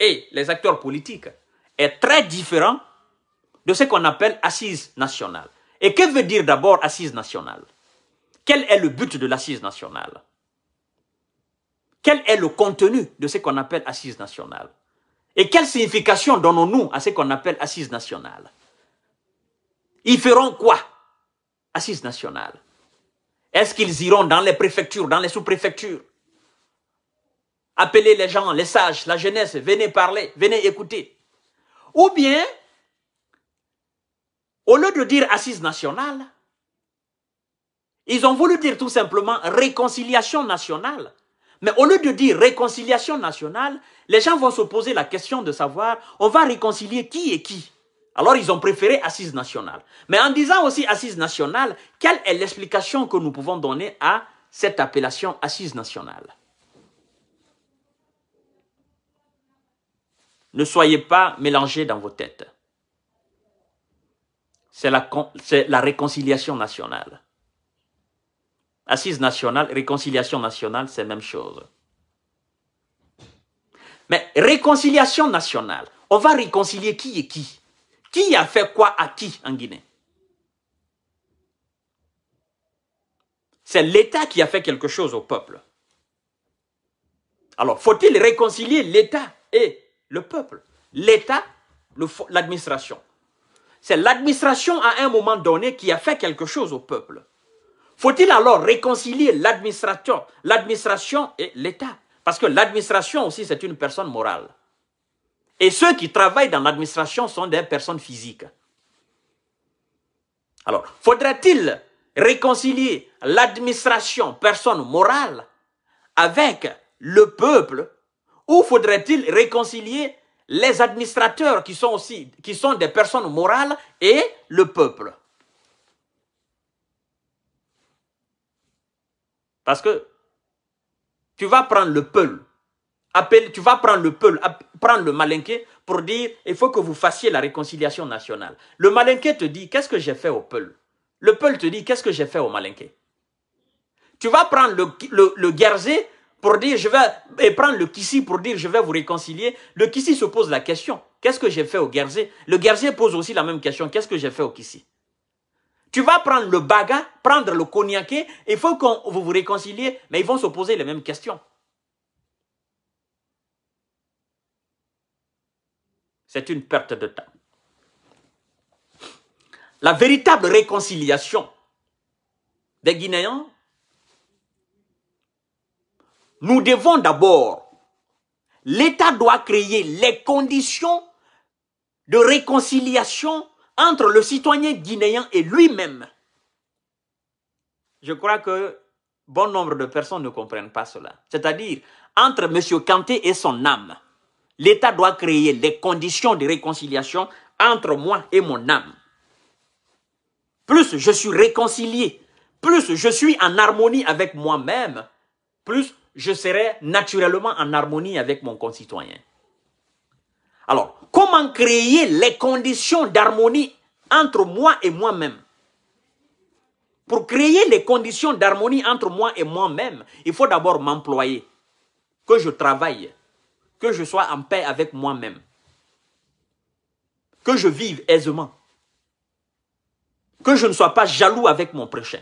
et les acteurs politiques est très différent de ce qu'on appelle assise nationale. Et que veut dire d'abord assise nationale Quel est le but de l'assise nationale Quel est le contenu de ce qu'on appelle assise nationale Et quelle signification donnons-nous à ce qu'on appelle assise nationale Ils feront quoi Assise nationale. Est-ce qu'ils iront dans les préfectures, dans les sous-préfectures Appeler les gens, les sages, la jeunesse, venez parler, venez écouter. Ou bien, au lieu de dire assise nationale, ils ont voulu dire tout simplement réconciliation nationale. Mais au lieu de dire réconciliation nationale, les gens vont se poser la question de savoir on va réconcilier qui et qui alors ils ont préféré assise nationale. Mais en disant aussi assise nationale, quelle est l'explication que nous pouvons donner à cette appellation assise nationale Ne soyez pas mélangés dans vos têtes. C'est la, réconciliation nationale. Assise nationale, réconciliation nationale, c'est la même chose. Mais réconciliation nationale, on va réconcilier qui et qui qui a fait quoi à qui en Guinée C'est l'État qui a fait quelque chose au peuple. Alors, faut-il réconcilier l'État et le peuple L'État, l'administration. C'est l'administration à un moment donné qui a fait quelque chose au peuple. Faut-il alors réconcilier l'administration et l'État Parce que l'administration aussi, c'est une personne morale. Et ceux qui travaillent dans l'administration sont des personnes physiques. Alors, faudrait-il réconcilier l'administration personne morale avec le peuple ou faudrait-il réconcilier les administrateurs qui sont aussi qui sont des personnes morales et le peuple Parce que tu vas prendre le peuple tu vas prendre le prendre le malinqué pour dire il faut que vous fassiez la réconciliation nationale. Le malinqué te dit qu'est-ce que j'ai fait au peuple Le peuple te dit qu'est-ce que j'ai fait au malinqué Tu vas prendre le, le, pour dire je vais et prendre le Kissi pour dire je vais vous réconcilier. Le Kissi se pose la question qu'est-ce que j'ai fait au guerzé. Le guerzé pose aussi la même question qu'est-ce que j'ai fait au Kissi Tu vas prendre le Baga, prendre le cognacé, il faut qu'on vous vous réconciliez, mais ils vont se poser les mêmes questions. c'est une perte de temps. La véritable réconciliation des Guinéens, nous devons d'abord, l'État doit créer les conditions de réconciliation entre le citoyen guinéen et lui-même. Je crois que bon nombre de personnes ne comprennent pas cela. C'est-à-dire, entre M. Kanté et son âme. L'État doit créer des conditions de réconciliation entre moi et mon âme. Plus je suis réconcilié, plus je suis en harmonie avec moi-même, plus je serai naturellement en harmonie avec mon concitoyen. Alors, comment créer les conditions d'harmonie entre moi et moi-même Pour créer les conditions d'harmonie entre moi et moi-même, il faut d'abord m'employer, que je travaille, que je sois en paix avec moi-même, que je vive aisément, que je ne sois pas jaloux avec mon prochain,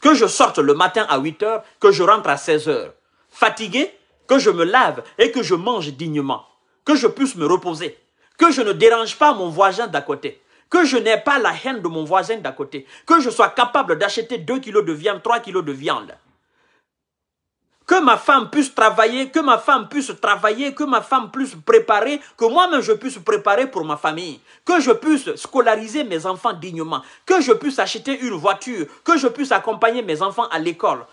que je sorte le matin à 8 heures, que je rentre à 16 heures, fatigué, que je me lave et que je mange dignement, que je puisse me reposer, que je ne dérange pas mon voisin d'à côté, que je n'ai pas la haine de mon voisin d'à côté, que je sois capable d'acheter 2 kilos de viande, 3 kilos de viande, que ma femme puisse travailler, que ma femme puisse travailler, que ma femme puisse préparer, que moi-même je puisse préparer pour ma famille, que je puisse scolariser mes enfants dignement, que je puisse acheter une voiture, que je puisse accompagner mes enfants à l'école.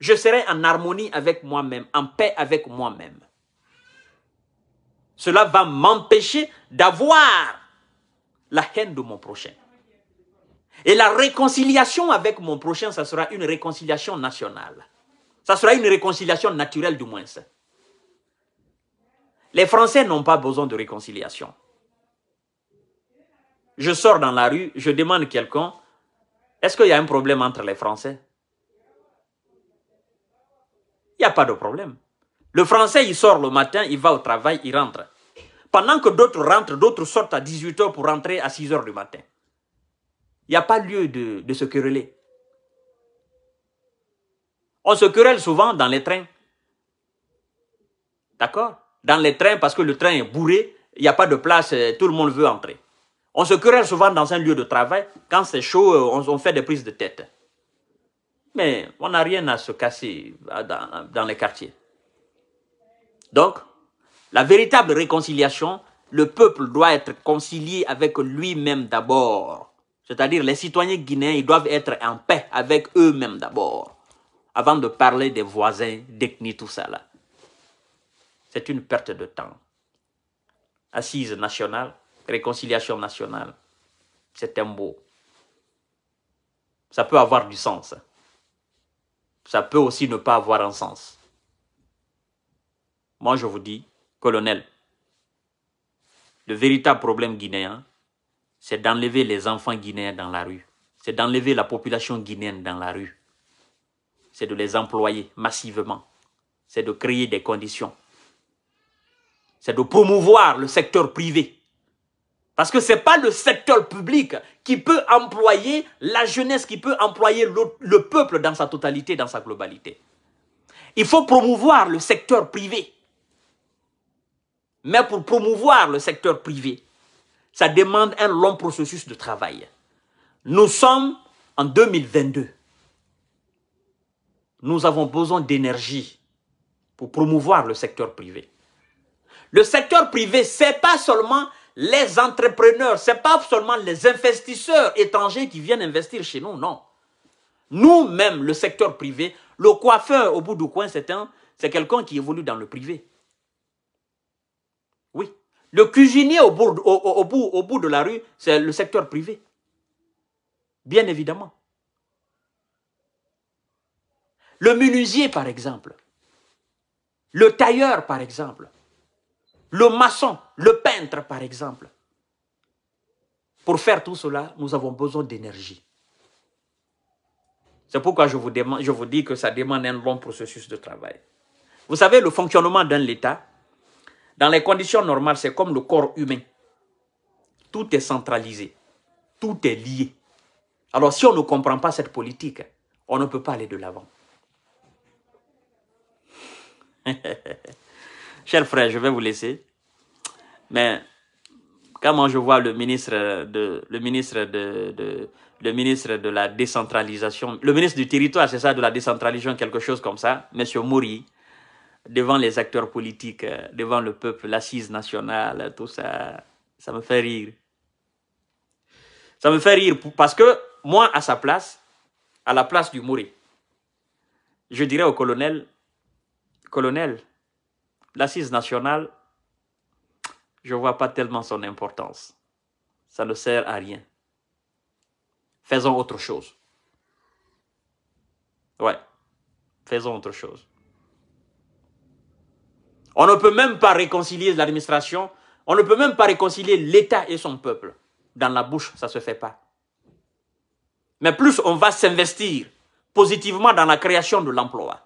Je serai en harmonie avec moi-même, en paix avec moi-même. Cela va m'empêcher d'avoir la haine de mon prochain. Et la réconciliation avec mon prochain, ça sera une réconciliation nationale. Ça sera une réconciliation naturelle du moins. Les Français n'ont pas besoin de réconciliation. Je sors dans la rue, je demande à quelqu'un, est-ce qu'il y a un problème entre les Français Il n'y a pas de problème. Le Français, il sort le matin, il va au travail, il rentre. Pendant que d'autres rentrent, d'autres sortent à 18h pour rentrer à 6h du matin. Il n'y a pas lieu de, de se quereller. On se querelle souvent dans les trains. D'accord Dans les trains, parce que le train est bourré, il n'y a pas de place, euh, tout le monde veut entrer. On se querelle souvent dans un lieu de travail. Quand c'est chaud, euh, on, fait des prises de tête. Mais on n'a rien à se casser euh, dans, dans les quartiers. Donc, la véritable réconciliation, le peuple doit être concilié avec lui-même d'abord. C'est-à-dire les citoyens guinéens, ils doivent être en paix avec eux-mêmes d'abord avant de parler des voisins, d'ethnie, tout ça là. C'est une perte de temps. Assise nationale, réconciliation nationale, c'est un mot. Ça peut avoir du sens. Ça peut aussi ne pas avoir un sens. Moi, je vous dis, colonel, le véritable problème guinéen, c'est d'enlever les enfants guinéens dans la rue. C'est d'enlever la population guinéenne dans la rue c'est de les employer massivement. C'est de créer des conditions. C'est de promouvoir le secteur privé. Parce que ce n'est pas le secteur public qui peut employer la jeunesse, qui peut employer le, le peuple dans sa totalité, dans sa globalité. Il faut promouvoir le secteur privé. Mais pour promouvoir le secteur privé, ça demande un long processus de travail. Nous sommes en 2022 nous avons besoin d'énergie pour promouvoir le secteur privé. Le secteur privé, ce n'est pas seulement les entrepreneurs, ce n'est pas seulement les investisseurs étrangers qui viennent investir chez nous, non. Nous-mêmes, le secteur privé, le coiffeur au bout du coin, c'est quelqu'un qui évolue dans le privé. Oui. Le cuisinier au bout, au bout, au bout de la rue, c'est le secteur privé. Bien évidemment. Le menuisier, par exemple. Le tailleur, par exemple. Le maçon, le peintre, par exemple. Pour faire tout cela, nous avons besoin d'énergie. C'est pourquoi je vous, demande, je vous dis que ça demande un long processus de travail. Vous savez, le fonctionnement d'un État, dans les conditions normales, c'est comme le corps humain. Tout est centralisé. Tout est lié. Alors si on ne comprend pas cette politique, on ne peut pas aller de l'avant. Cher frère, je vais vous laisser. Mais quand je vois le ministre de le ministre de, le ministre de la décentralisation, le ministre du territoire, c'est ça, de la décentralisation, quelque chose comme ça, Monsieur Moury, devant les acteurs politiques, euh, devant le peuple, l'assise nationale, tout ça, ça me fait rire. Ça me fait rire parce que moi, à sa place, à la place du Moury, je dirais au colonel, colonel, l'assise nationale, je ne vois pas tellement son importance. Ça ne sert à rien. Faisons autre chose. Ouais, faisons autre chose. On ne peut même pas réconcilier l'administration, on ne peut même pas réconcilier l'État et son peuple. Dans la bouche, ça ne se fait pas. Mais plus on va s'investir positivement dans la création de l'emploi,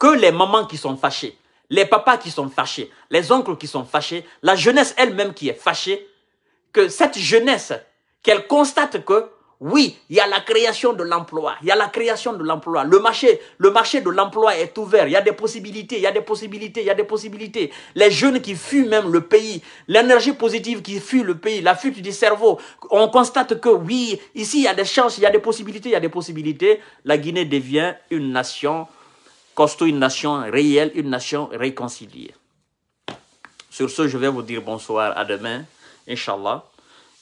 que les mamans qui sont fâchées, les papas qui sont fâchés, les oncles qui sont fâchés, la jeunesse elle-même qui est fâchée, que cette jeunesse, qu'elle constate que oui, il y a la création de l'emploi, il y a la création de l'emploi. Le marché, le marché de l'emploi est ouvert, il y a des possibilités, il y a des possibilités, il y a des possibilités. Les jeunes qui fuient même le pays, l'énergie positive qui fuit le pays, la fuite du cerveau, on constate que oui, ici il y a des chances, il y a des possibilités, il y a des possibilités. La Guinée devient une nation une nation réelle, une nation réconciliée. Sur ce, je vais vous dire bonsoir, à demain, Inch'Allah.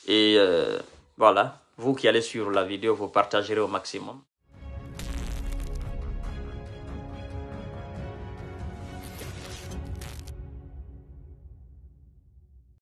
Et euh, voilà, vous qui allez suivre la vidéo, vous partagerez au maximum.